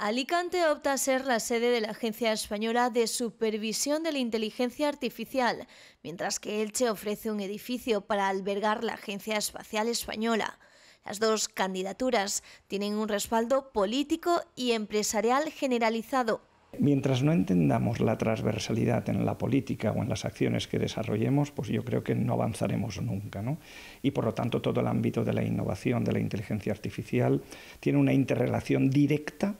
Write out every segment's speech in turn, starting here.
Alicante opta a ser la sede de la Agencia Española de Supervisión de la Inteligencia Artificial, mientras que Elche ofrece un edificio para albergar la Agencia Espacial Española. Las dos candidaturas tienen un respaldo político y empresarial generalizado. Mientras no entendamos la transversalidad en la política o en las acciones que desarrollemos, pues yo creo que no avanzaremos nunca. Y por lo tanto todo el ámbito de la innovación, de la inteligencia artificial, tiene una interrelación directa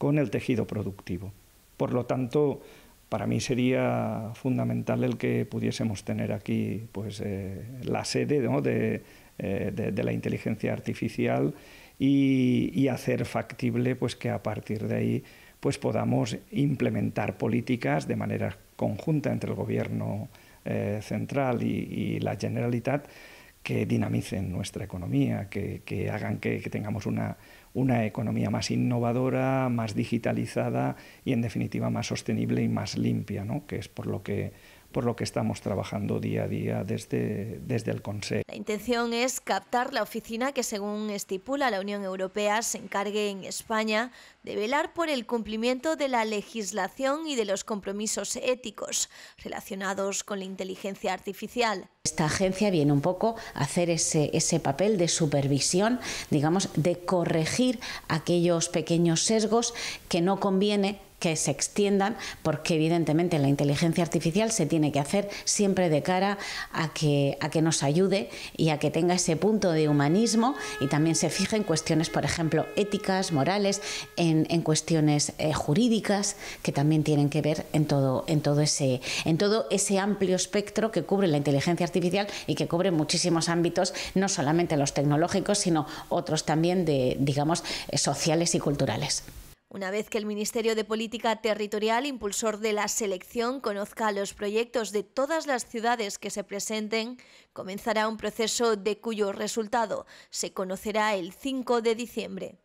con el tejido productivo. Por lo tanto, para mí sería fundamental el que pudiésemos tener aquí pues, eh, la sede eh, de, la inteligencia artificial y, hacer factible pues, que a partir de ahí pues, podamos implementar políticas de manera conjunta entre el gobierno eh, central y, y la Generalitat que dinamicen nuestra economía, que, hagan que, tengamos una, economía más innovadora, más digitalizada y en definitiva más sostenible y más limpia, ¿no? que es por lo que por lo que estamos trabajando día a día desde, desde el Consejo. La intención es captar la oficina que, según estipula la Unión Europea, se encargue en España de velar por el cumplimiento de la legislación y de los compromisos éticos relacionados con la inteligencia artificial. Esta agencia viene un poco a hacer ese, ese papel de supervisión, digamos, de corregir aquellos pequeños sesgos que no conviene que se extiendan, porque evidentemente la inteligencia artificial se tiene que hacer siempre de cara a que, a que nos ayude y a que tenga ese punto de humanismo y también se fije en cuestiones, por ejemplo, éticas, morales, en, cuestiones eh, jurídicas que también tienen que ver en todo, en, todo ese, en todo ese amplio espectro que cubre la inteligencia artificial y que cubre muchísimos ámbitos, no solamente los tecnológicos, sino otros también de, digamos, eh, sociales y culturales. Una vez que el Ministerio de Política Territorial, impulsor de la selección, conozca los proyectos de todas las ciudades que se presenten, comenzará un proceso de cuyo resultado se conocerá el 5 de diciembre.